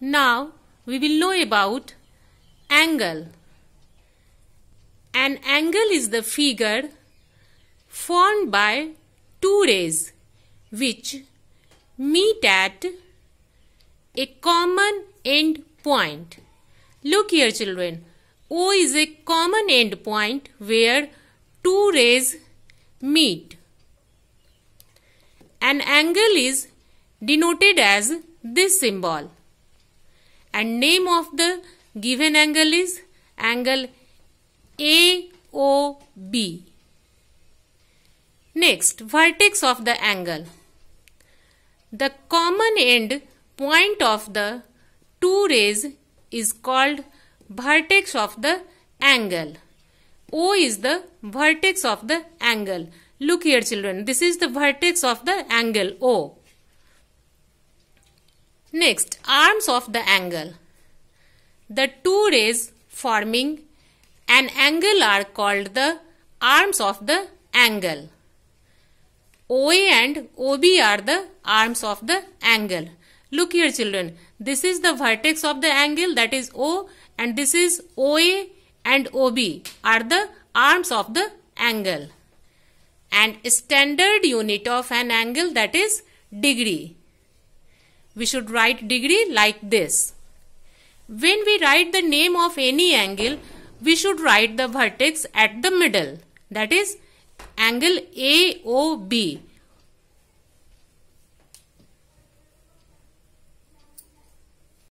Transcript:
Now we will know about angle. An angle is the figure formed by two rays which meet at a common end point. Look here children, O is a common end point where two rays meet. An angle is denoted as this symbol and name of the given angle is angle AOB. Next, vertex of the angle. The common end point of the two rays is called vertex of the angle. O is the vertex of the angle. Look here children, this is the vertex of the angle O. Next, arms of the angle. The two rays forming an angle are called the arms of the angle. OA and OB are the arms of the angle. Look here children, this is the vertex of the angle that is O and this is OA and OB are the arms of the angle. And standard unit of an angle that is degree we should write degree like this. When we write the name of any angle, we should write the vertex at the middle. That is angle AOB.